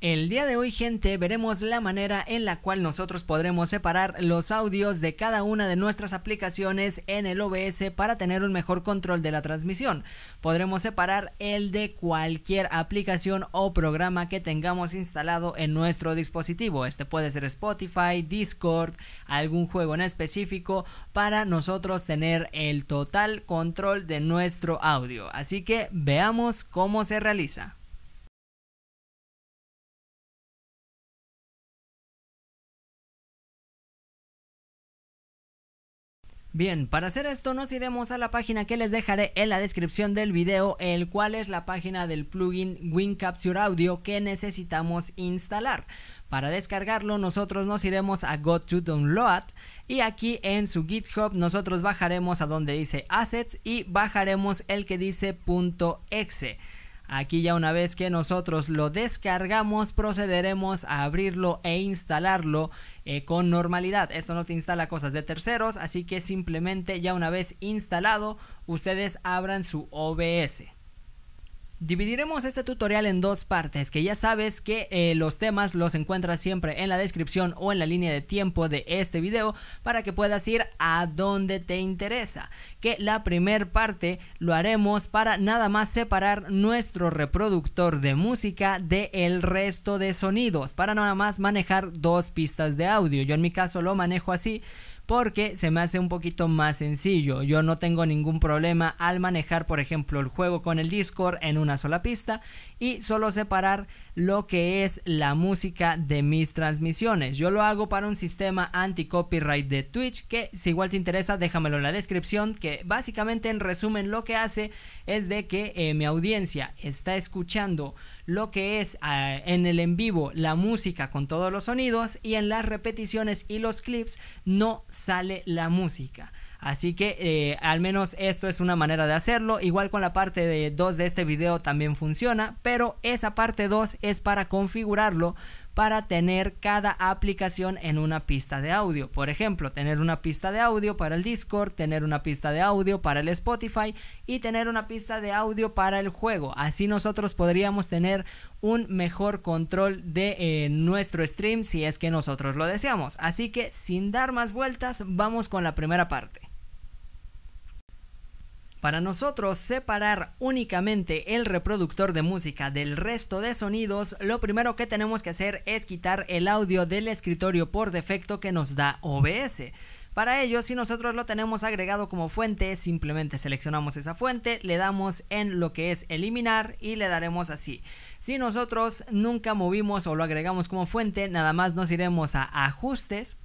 El día de hoy gente veremos la manera en la cual nosotros podremos separar los audios de cada una de nuestras aplicaciones en el OBS para tener un mejor control de la transmisión. Podremos separar el de cualquier aplicación o programa que tengamos instalado en nuestro dispositivo. Este puede ser Spotify, Discord, algún juego en específico para nosotros tener el total control de nuestro audio. Así que veamos cómo se realiza. Bien, para hacer esto nos iremos a la página que les dejaré en la descripción del video, el cual es la página del plugin WinCapture Audio que necesitamos instalar. Para descargarlo nosotros nos iremos a Go to Download y aquí en su GitHub nosotros bajaremos a donde dice Assets y bajaremos el que dice .exe. Aquí ya una vez que nosotros lo descargamos procederemos a abrirlo e instalarlo eh, con normalidad. Esto no te instala cosas de terceros, así que simplemente ya una vez instalado ustedes abran su OBS. Dividiremos este tutorial en dos partes, que ya sabes que eh, los temas los encuentras siempre en la descripción o en la línea de tiempo de este video para que puedas ir a donde te interesa. Que la primer parte lo haremos para nada más separar nuestro reproductor de música del resto de sonidos, para nada más manejar dos pistas de audio. Yo en mi caso lo manejo así porque se me hace un poquito más sencillo. Yo no tengo ningún problema al manejar, por ejemplo, el juego con el Discord en una sola pista y solo separar lo que es la música de mis transmisiones. Yo lo hago para un sistema anti-copyright de Twitch que si igual te interesa déjamelo en la descripción que básicamente en resumen lo que hace es de que eh, mi audiencia está escuchando lo que es ah, en el en vivo la música con todos los sonidos y en las repeticiones y los clips no se sale la música. Así que eh, al menos esto es una manera de hacerlo. Igual con la parte de 2 de este video también funciona, pero esa parte 2 es para configurarlo para tener cada aplicación en una pista de audio. Por ejemplo, tener una pista de audio para el Discord, tener una pista de audio para el Spotify y tener una pista de audio para el juego. Así nosotros podríamos tener un mejor control de eh, nuestro stream si es que nosotros lo deseamos. Así que sin dar más vueltas, vamos con la primera parte. Para nosotros, separar únicamente el reproductor de música del resto de sonidos, lo primero que tenemos que hacer es quitar el audio del escritorio por defecto que nos da OBS. Para ello, si nosotros lo tenemos agregado como fuente, simplemente seleccionamos esa fuente, le damos en lo que es eliminar y le daremos así. Si nosotros nunca movimos o lo agregamos como fuente, nada más nos iremos a ajustes,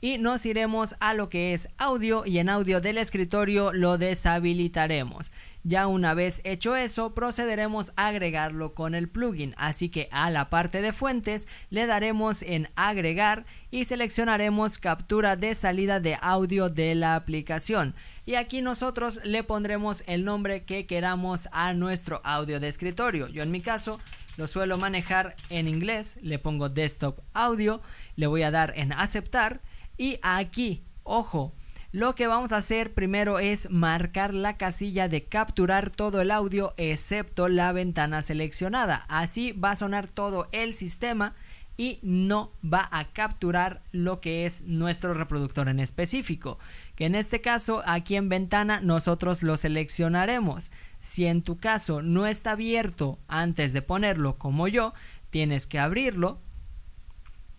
y nos iremos a lo que es audio y en audio del escritorio lo deshabilitaremos. Ya una vez hecho eso, procederemos a agregarlo con el plugin, así que a la parte de fuentes le daremos en agregar y seleccionaremos captura de salida de audio de la aplicación. Y aquí nosotros le pondremos el nombre que queramos a nuestro audio de escritorio. Yo en mi caso lo suelo manejar en inglés, le pongo desktop audio, le voy a dar en aceptar y aquí, ojo, lo que vamos a hacer primero es marcar la casilla de capturar todo el audio excepto la ventana seleccionada. Así va a sonar todo el sistema y no va a capturar lo que es nuestro reproductor en específico. Que en este caso aquí en ventana nosotros lo seleccionaremos. Si en tu caso no está abierto antes de ponerlo como yo, tienes que abrirlo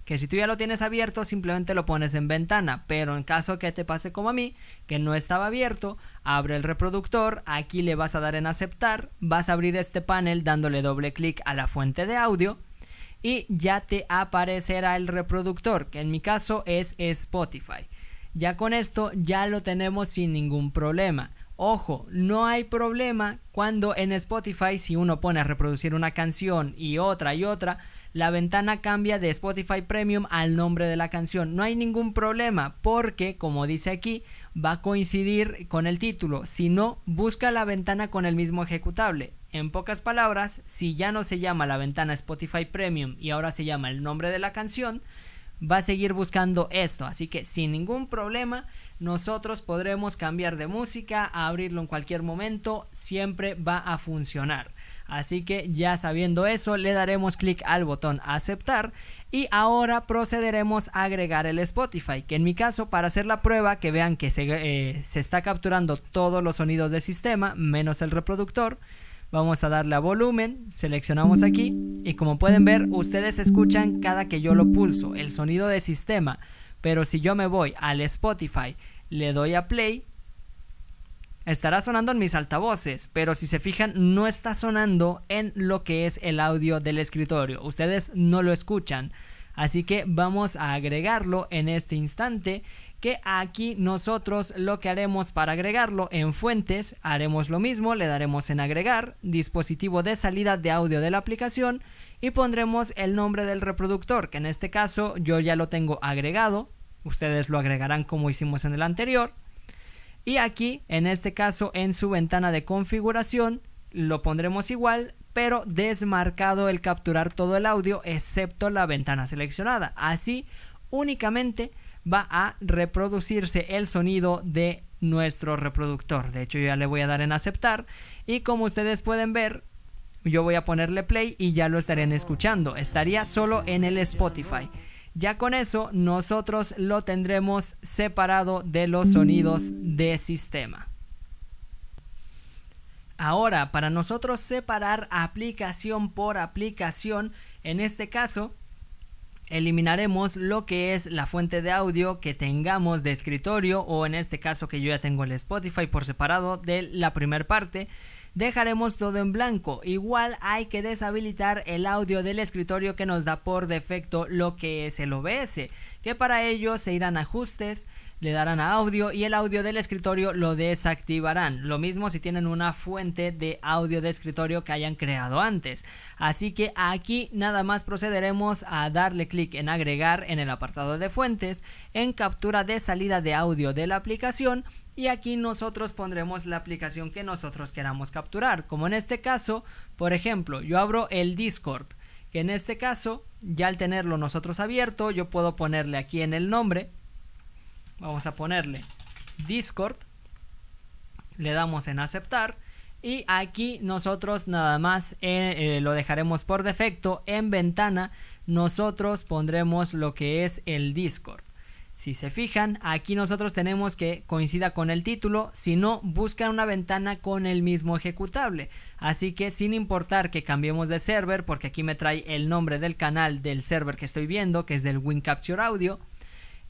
que si tú ya lo tienes abierto, simplemente lo pones en ventana. Pero en caso que te pase como a mí, que no estaba abierto, abre el reproductor, aquí le vas a dar en aceptar, vas a abrir este panel dándole doble clic a la fuente de audio y ya te aparecerá el reproductor, que en mi caso es Spotify. Ya con esto ya lo tenemos sin ningún problema. Ojo, no hay problema cuando en Spotify si uno pone a reproducir una canción y otra y otra, la ventana cambia de Spotify Premium al nombre de la canción. No hay ningún problema porque, como dice aquí, va a coincidir con el título. Si no, busca la ventana con el mismo ejecutable. En pocas palabras, si ya no se llama la ventana Spotify Premium y ahora se llama el nombre de la canción, va a seguir buscando esto. Así que sin ningún problema, nosotros podremos cambiar de música, abrirlo en cualquier momento, siempre va a funcionar. Así que ya sabiendo eso, le daremos clic al botón aceptar y ahora procederemos a agregar el Spotify, que en mi caso para hacer la prueba, que vean que se, eh, está capturando todos los sonidos de sistema, menos el reproductor, vamos a darle a volumen, seleccionamos aquí y como pueden ver ustedes escuchan cada que yo lo pulso el sonido de sistema, pero si yo me voy al Spotify, le doy a play, estará sonando en mis altavoces, pero si se fijan no está sonando en lo que es el audio del escritorio, ustedes no lo escuchan. Así que vamos a agregarlo en este instante que aquí nosotros lo que haremos para agregarlo en fuentes, haremos lo mismo, le daremos en agregar, dispositivo de salida de audio de la aplicación y pondremos el nombre del reproductor, que en este caso yo ya lo tengo agregado, ustedes lo agregarán como hicimos en el anterior. Y aquí, en este caso, en su ventana de configuración, lo pondremos igual, pero desmarcado el capturar todo el audio, excepto la ventana seleccionada. Así, únicamente va a reproducirse el sonido de nuestro reproductor. De hecho, yo ya le voy a dar en aceptar. Y como ustedes pueden ver, yo voy a ponerle play y ya lo estarían escuchando. Estaría solo en el Spotify. Ya con eso nosotros lo tendremos separado de los sonidos de sistema. Ahora, para nosotros separar aplicación por aplicación, en este caso, eliminaremos lo que es la fuente de audio que tengamos de escritorio o en este caso que yo ya tengo el Spotify por separado de la primera parte dejaremos todo en blanco. Igual hay que deshabilitar el audio del escritorio que nos da por defecto lo que es el OBS, que para ello se irán a ajustes, le darán a audio y el audio del escritorio lo desactivarán. Lo mismo si tienen una fuente de audio de escritorio que hayan creado antes. Así que aquí nada más procederemos a darle clic en agregar en el apartado de fuentes, en captura de salida de audio de la aplicación y aquí nosotros pondremos la aplicación que nosotros queramos capturar. Como en este caso, por ejemplo, yo abro el Discord, que en este caso, ya al tenerlo nosotros abierto, yo puedo ponerle aquí en el nombre, vamos a ponerle Discord, le damos en aceptar y aquí nosotros nada más eh, eh, lo dejaremos por defecto en ventana, nosotros pondremos lo que es el Discord. Si se fijan, aquí nosotros tenemos que coincida con el título, si no, buscan una ventana con el mismo ejecutable. Así que sin importar que cambiemos de server, porque aquí me trae el nombre del canal del server que estoy viendo, que es del WinCapture Audio,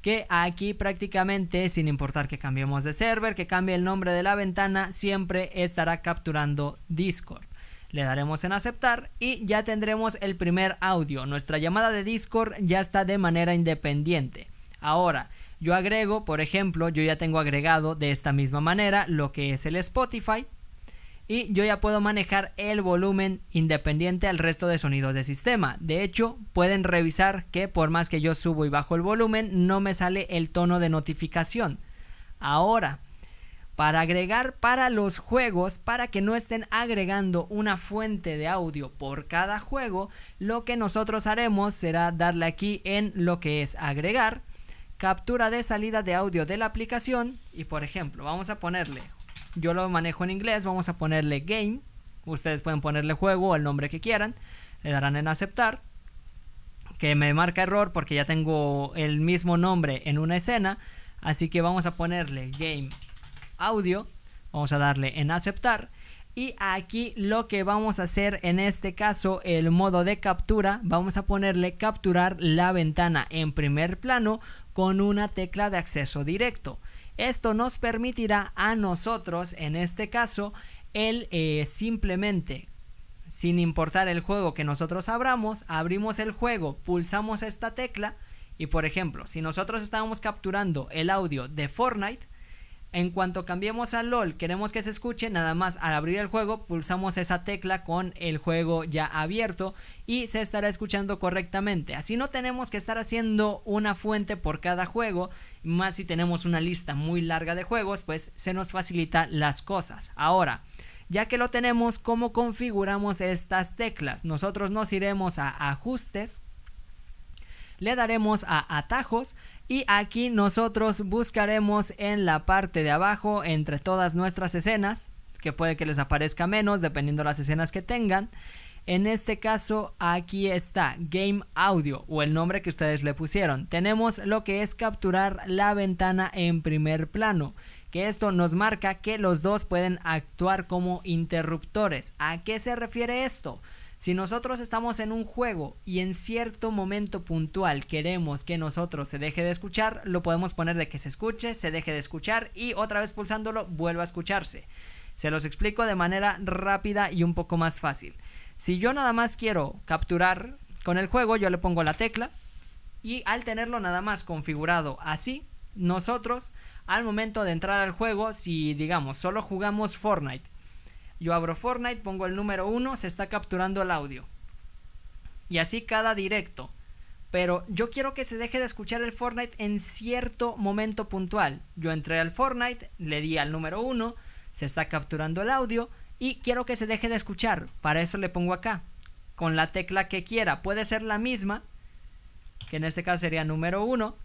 que aquí prácticamente, sin importar que cambiemos de server, que cambie el nombre de la ventana, siempre estará capturando Discord. Le daremos en aceptar y ya tendremos el primer audio. Nuestra llamada de Discord ya está de manera independiente. Ahora, yo agrego, por ejemplo, yo ya tengo agregado de esta misma manera lo que es el Spotify y yo ya puedo manejar el volumen independiente al resto de sonidos de sistema. De hecho, pueden revisar que por más que yo subo y bajo el volumen, no me sale el tono de notificación. Ahora, para agregar para los juegos, para que no estén agregando una fuente de audio por cada juego, lo que nosotros haremos será darle aquí en lo que es agregar captura de salida de audio de la aplicación y por ejemplo vamos a ponerle, yo lo manejo en inglés, vamos a ponerle game, ustedes pueden ponerle juego o el nombre que quieran, le darán en aceptar, que me marca error porque ya tengo el mismo nombre en una escena, así que vamos a ponerle game audio, vamos a darle en aceptar. Y aquí lo que vamos a hacer en este caso, el modo de captura, vamos a ponerle capturar la ventana en primer plano con una tecla de acceso directo. Esto nos permitirá a nosotros, en este caso, el eh, simplemente, sin importar el juego que nosotros abramos, abrimos el juego, pulsamos esta tecla y por ejemplo, si nosotros estábamos capturando el audio de Fortnite, en cuanto cambiemos a LOL, queremos que se escuche, nada más al abrir el juego pulsamos esa tecla con el juego ya abierto y se estará escuchando correctamente. Así no tenemos que estar haciendo una fuente por cada juego, más si tenemos una lista muy larga de juegos, pues se nos facilita las cosas. Ahora, ya que lo tenemos, ¿cómo configuramos estas teclas? Nosotros nos iremos a ajustes le daremos a atajos y aquí nosotros buscaremos en la parte de abajo entre todas nuestras escenas, que puede que les aparezca menos dependiendo de las escenas que tengan. En este caso aquí está Game Audio o el nombre que ustedes le pusieron. Tenemos lo que es capturar la ventana en primer plano que esto nos marca que los dos pueden actuar como interruptores. ¿A qué se refiere esto? Si nosotros estamos en un juego y en cierto momento puntual queremos que nosotros se deje de escuchar, lo podemos poner de que se escuche, se deje de escuchar y otra vez pulsándolo vuelva a escucharse. Se los explico de manera rápida y un poco más fácil. Si yo nada más quiero capturar con el juego, yo le pongo la tecla y al tenerlo nada más configurado así, nosotros al momento de entrar al juego, si digamos solo jugamos Fortnite yo abro Fortnite, pongo el número 1, se está capturando el audio. Y así cada directo. Pero yo quiero que se deje de escuchar el Fortnite en cierto momento puntual. Yo entré al Fortnite, le di al número 1, se está capturando el audio y quiero que se deje de escuchar. Para eso le pongo acá, con la tecla que quiera. Puede ser la misma, que en este caso sería número 1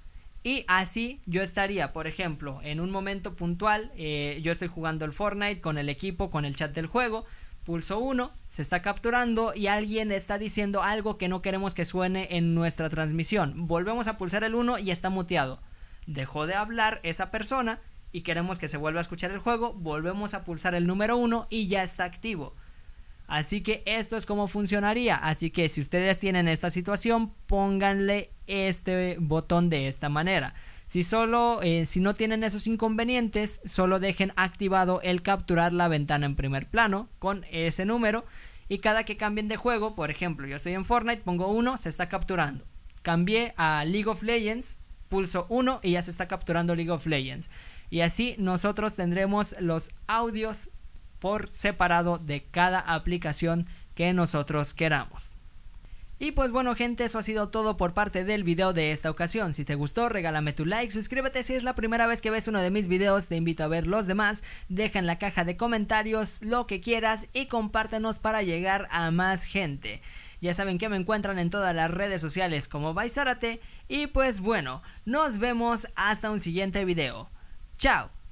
y así yo estaría, por ejemplo, en un momento puntual, eh, yo estoy jugando el Fortnite con el equipo, con el chat del juego, pulso 1, se está capturando y alguien está diciendo algo que no queremos que suene en nuestra transmisión. Volvemos a pulsar el 1 y está muteado. Dejó de hablar esa persona y queremos que se vuelva a escuchar el juego, volvemos a pulsar el número 1 y ya está activo. Así que esto es como funcionaría. Así que si ustedes tienen esta situación, pónganle este botón de esta manera. Si solo, eh, si no tienen esos inconvenientes, solo dejen activado el capturar la ventana en primer plano con ese número. Y cada que cambien de juego, por ejemplo, yo estoy en Fortnite, pongo 1, se está capturando. Cambié a League of Legends, pulso 1 y ya se está capturando League of Legends. Y así nosotros tendremos los audios por separado de cada aplicación que nosotros queramos. Y pues bueno gente, eso ha sido todo por parte del video de esta ocasión. Si te gustó, regálame tu like, suscríbete si es la primera vez que ves uno de mis videos, te invito a ver los demás, deja en la caja de comentarios lo que quieras y compártenos para llegar a más gente. Ya saben que me encuentran en todas las redes sociales como Baizárate y pues bueno, nos vemos hasta un siguiente video. Chao.